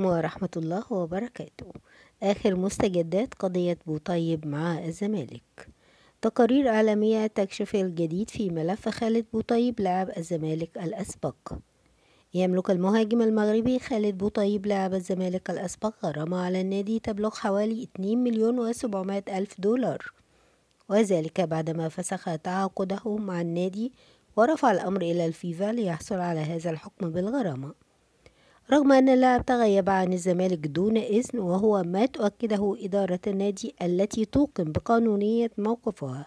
عليكم ورحمة الله وبركاته آخر مستجدات قضية بوطيب مع الزمالك تقارير إعلامية تكشف الجديد في ملف خالد بوطيب لاعب الزمالك الأسبق يملك المهاجم المغربي خالد بوطيب لاعب الزمالك الأسبق غرامة على النادي تبلغ حوالي 2 مليون و ألف دولار وذلك بعدما فسخ تعاقده مع النادي ورفع الأمر إلى الفيفا ليحصل على هذا الحكم بالغرامة رغم أن اللاعب تغيب عن الزمالك دون إذن وهو ما تؤكده إدارة النادي التي توقن بقانونية موقفها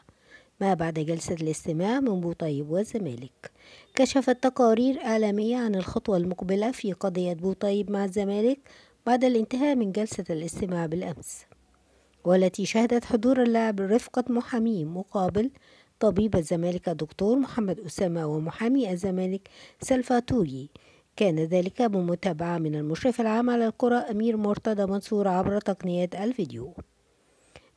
ما بعد جلسة الاستماع من بوطيب والزمالك كشفت تقارير إعلامية عن الخطوة المقبلة في قضية بوطيب مع الزمالك بعد الانتهاء من جلسة الاستماع بالأمس والتي شهدت حضور اللاعب رفقة محاميه مقابل طبيب الزمالك الدكتور محمد أسامة ومحامي الزمالك سلفاتوري كان ذلك بمتابعة من المشرف العام على القرى أمير مرتضى منصور عبر تقنيات الفيديو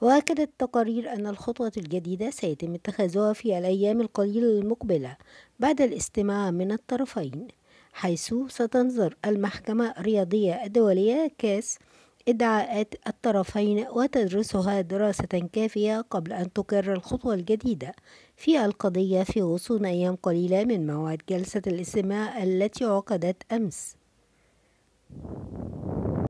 وأكدت التقارير أن الخطوة الجديدة سيتم اتخاذها في الأيام القليلة المقبلة بعد الاستماع من الطرفين حيث ستنظر المحكمة الرياضية الدولية كاس ادعاءات الطرفين وتدرسها دراسة كافية قبل أن تقر الخطوة الجديدة في القضية في غصون أيام قليلة من موعد جلسة الاستماع التي عقدت أمس